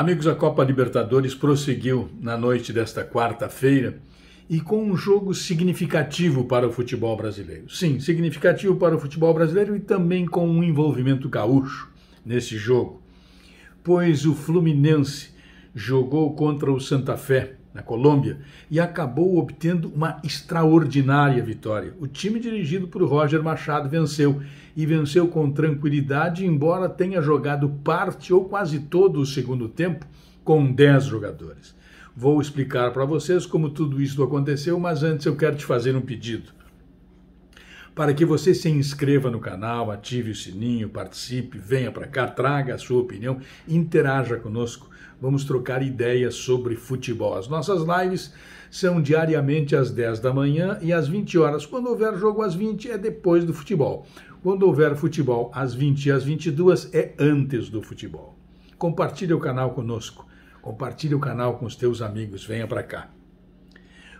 Amigos, a Copa Libertadores prosseguiu na noite desta quarta-feira e com um jogo significativo para o futebol brasileiro. Sim, significativo para o futebol brasileiro e também com um envolvimento gaúcho nesse jogo, pois o Fluminense jogou contra o Santa Fé, na Colômbia, e acabou obtendo uma extraordinária vitória. O time dirigido por Roger Machado venceu, e venceu com tranquilidade, embora tenha jogado parte ou quase todo o segundo tempo com 10 jogadores. Vou explicar para vocês como tudo isso aconteceu, mas antes eu quero te fazer um pedido para que você se inscreva no canal, ative o sininho, participe, venha para cá, traga a sua opinião, interaja conosco. Vamos trocar ideias sobre futebol. As nossas lives são diariamente às 10 da manhã e às 20 horas. Quando houver jogo às 20 é depois do futebol. Quando houver futebol às 20 e às 22 é antes do futebol. Compartilhe o canal conosco. Compartilhe o canal com os teus amigos. Venha para cá.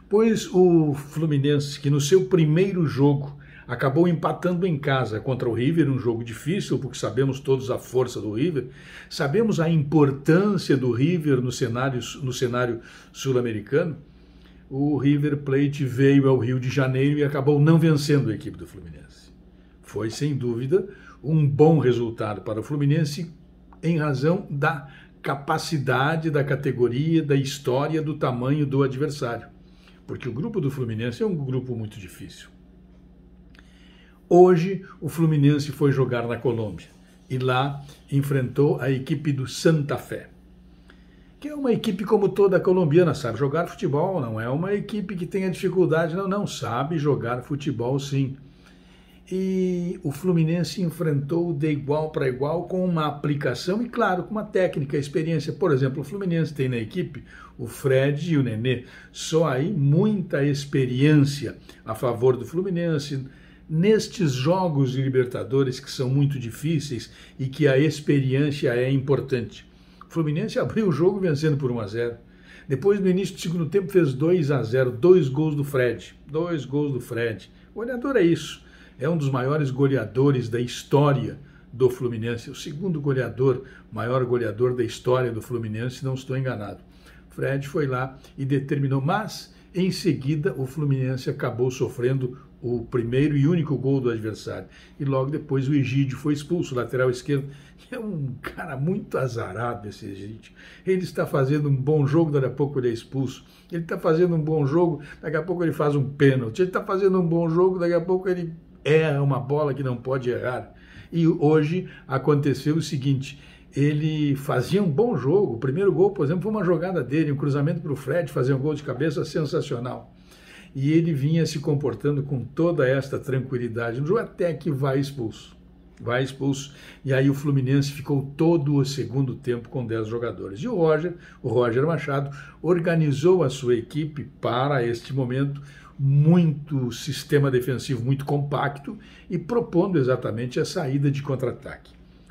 Pois o Fluminense, que no seu primeiro jogo acabou empatando em casa contra o River, um jogo difícil, porque sabemos todos a força do River, sabemos a importância do River no cenário, no cenário sul-americano. O River Plate veio ao Rio de Janeiro e acabou não vencendo a equipe do Fluminense. Foi, sem dúvida, um bom resultado para o Fluminense em razão da capacidade da categoria, da história, do tamanho do adversário. Porque o grupo do Fluminense é um grupo muito difícil. Hoje, o Fluminense foi jogar na Colômbia e lá enfrentou a equipe do Santa Fé, que é uma equipe como toda colombiana, sabe jogar futebol, não é uma equipe que tenha dificuldade, não, não, sabe jogar futebol sim. E o Fluminense enfrentou de igual para igual com uma aplicação e, claro, com uma técnica, experiência. Por exemplo, o Fluminense tem na equipe o Fred e o Nenê. Só aí muita experiência a favor do Fluminense nestes jogos de Libertadores que são muito difíceis e que a experiência é importante. O Fluminense abriu o jogo vencendo por 1 a 0. Depois, no início do segundo tempo, fez 2 a 0, dois gols do Fred. Dois gols do Fred. O goleador é isso. É um dos maiores goleadores da história do Fluminense, o segundo goleador, maior goleador da história do Fluminense, não estou enganado. Fred foi lá e determinou, mas em seguida, o Fluminense acabou sofrendo o primeiro e único gol do adversário. E logo depois o Egídio foi expulso, lateral esquerdo, é um cara muito azarado esse Egídio. Ele está fazendo um bom jogo, daqui a pouco ele é expulso. Ele está fazendo um bom jogo, daqui a pouco ele faz um pênalti. Ele está fazendo um bom jogo, daqui a pouco ele erra é uma bola que não pode errar. E hoje aconteceu o seguinte: ele fazia um bom jogo. O primeiro gol, por exemplo, foi uma jogada dele, um cruzamento para o Fred fazer um gol de cabeça sensacional. E ele vinha se comportando com toda esta tranquilidade no jogo até que vai expulso. Vai expulso. E aí o Fluminense ficou todo o segundo tempo com 10 jogadores. E o Roger, o Roger Machado, organizou a sua equipe para este momento muito sistema defensivo muito compacto e propondo exatamente a saída de contra-ataque.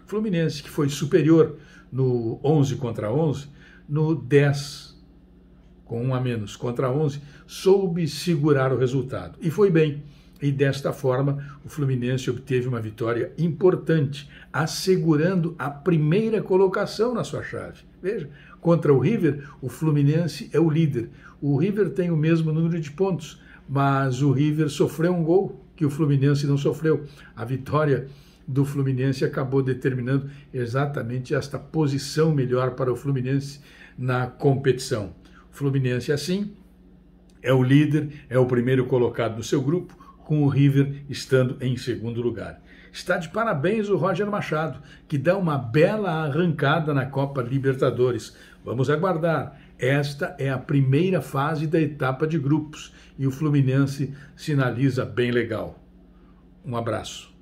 Fluminense, que foi superior no 11 contra 11, no 10 com um a menos contra 11, soube segurar o resultado. E foi bem. E desta forma, o Fluminense obteve uma vitória importante, assegurando a primeira colocação na sua chave. Veja, contra o River, o Fluminense é o líder. O River tem o mesmo número de pontos, mas o River sofreu um gol que o Fluminense não sofreu. A vitória do Fluminense acabou determinando exatamente esta posição melhor para o Fluminense na competição. O Fluminense, assim, é o líder, é o primeiro colocado do seu grupo, com o River estando em segundo lugar. Está de parabéns o Roger Machado, que dá uma bela arrancada na Copa Libertadores. Vamos aguardar. Esta é a primeira fase da etapa de grupos e o Fluminense sinaliza bem legal. Um abraço.